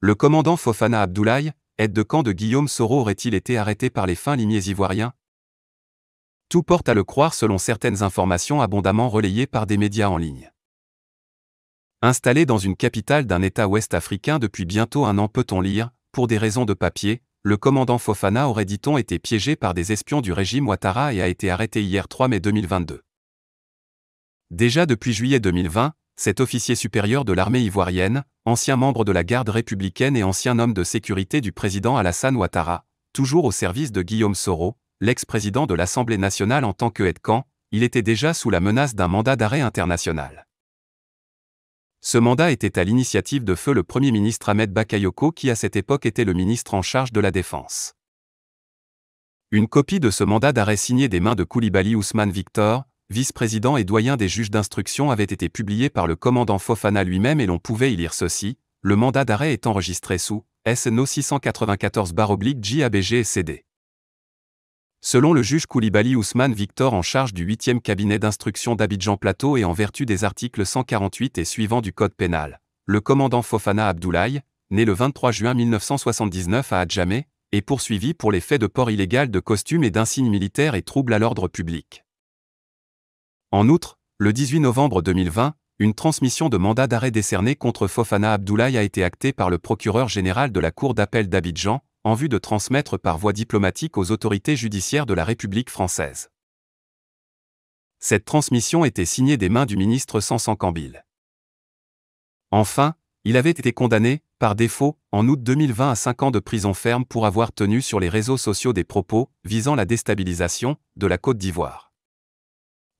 Le commandant Fofana Abdoulaye, aide de camp de Guillaume Soro aurait-il été arrêté par les fins lignées ivoiriens Tout porte à le croire selon certaines informations abondamment relayées par des médias en ligne. Installé dans une capitale d'un État ouest africain depuis bientôt un an peut-on lire, pour des raisons de papier, le commandant Fofana aurait dit-on été piégé par des espions du régime Ouattara et a été arrêté hier 3 mai 2022. Déjà depuis juillet 2020, cet officier supérieur de l'armée ivoirienne, ancien membre de la garde républicaine et ancien homme de sécurité du président Alassane Ouattara, toujours au service de Guillaume Soro, l'ex-président de l'Assemblée nationale en tant que aide camp, il était déjà sous la menace d'un mandat d'arrêt international. Ce mandat était à l'initiative de feu le Premier ministre Ahmed Bakayoko qui à cette époque était le ministre en charge de la Défense. Une copie de ce mandat d'arrêt signé des mains de Koulibaly Ousmane Victor, vice-président et doyen des juges d'instruction avait été publié par le commandant Fofana lui-même et l'on pouvait y lire ceci, le mandat d'arrêt est enregistré sous SNO 694-JABG et CD. Selon le juge Koulibaly Ousmane Victor en charge du 8e cabinet d'instruction d'Abidjan Plateau et en vertu des articles 148 et suivants du Code pénal, le commandant Fofana Abdoulaye, né le 23 juin 1979 à Adjamé, est poursuivi pour les faits de port illégal de costumes et d'insignes militaires et troubles à l'ordre public. En outre, le 18 novembre 2020, une transmission de mandat d'arrêt décerné contre Fofana Abdoulaye a été actée par le procureur général de la Cour d'appel d'Abidjan, en vue de transmettre par voie diplomatique aux autorités judiciaires de la République française. Cette transmission était signée des mains du ministre Sansan Kambil. Enfin, il avait été condamné, par défaut, en août 2020 à 5 ans de prison ferme pour avoir tenu sur les réseaux sociaux des propos visant la déstabilisation de la Côte d'Ivoire.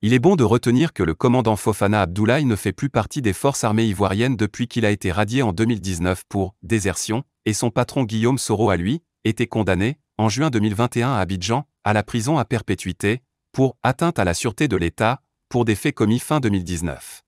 Il est bon de retenir que le commandant Fofana Abdoulaye ne fait plus partie des forces armées ivoiriennes depuis qu'il a été radié en 2019 pour désertion, et son patron Guillaume Soro à lui, était condamné, en juin 2021 à Abidjan, à la prison à perpétuité, pour atteinte à la sûreté de l'État, pour des faits commis fin 2019.